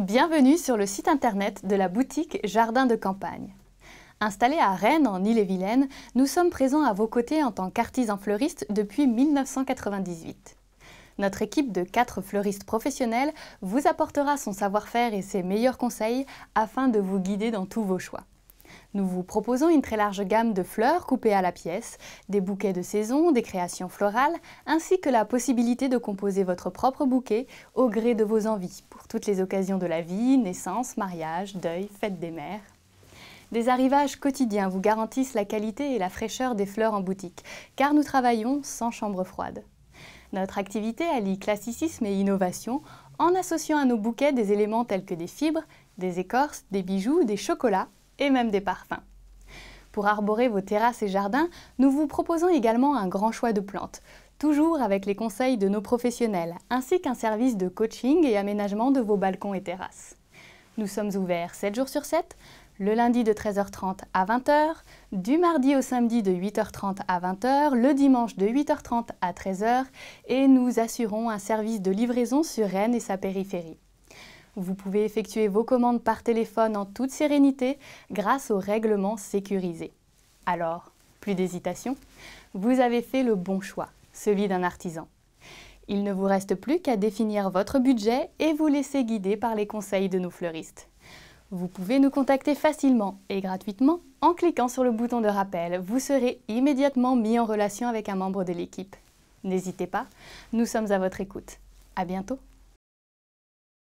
Bienvenue sur le site internet de la boutique Jardin de campagne. Installée à Rennes, en Ille-et-Vilaine, nous sommes présents à vos côtés en tant qu'artisans fleuristes depuis 1998. Notre équipe de quatre fleuristes professionnels vous apportera son savoir-faire et ses meilleurs conseils afin de vous guider dans tous vos choix. Nous vous proposons une très large gamme de fleurs coupées à la pièce, des bouquets de saison, des créations florales, ainsi que la possibilité de composer votre propre bouquet au gré de vos envies, pour toutes les occasions de la vie, naissance, mariage, deuil, fête des mères. Des arrivages quotidiens vous garantissent la qualité et la fraîcheur des fleurs en boutique, car nous travaillons sans chambre froide. Notre activité allie classicisme et innovation en associant à nos bouquets des éléments tels que des fibres, des écorces, des bijoux, des chocolats et même des parfums. Pour arborer vos terrasses et jardins, nous vous proposons également un grand choix de plantes, toujours avec les conseils de nos professionnels, ainsi qu'un service de coaching et aménagement de vos balcons et terrasses. Nous sommes ouverts 7 jours sur 7, le lundi de 13h30 à 20h, du mardi au samedi de 8h30 à 20h, le dimanche de 8h30 à 13h, et nous assurons un service de livraison sur Rennes et sa périphérie. Vous pouvez effectuer vos commandes par téléphone en toute sérénité grâce aux règlements sécurisés. Alors, plus d'hésitation, vous avez fait le bon choix, celui d'un artisan. Il ne vous reste plus qu'à définir votre budget et vous laisser guider par les conseils de nos fleuristes. Vous pouvez nous contacter facilement et gratuitement en cliquant sur le bouton de rappel. Vous serez immédiatement mis en relation avec un membre de l'équipe. N'hésitez pas, nous sommes à votre écoute. À bientôt.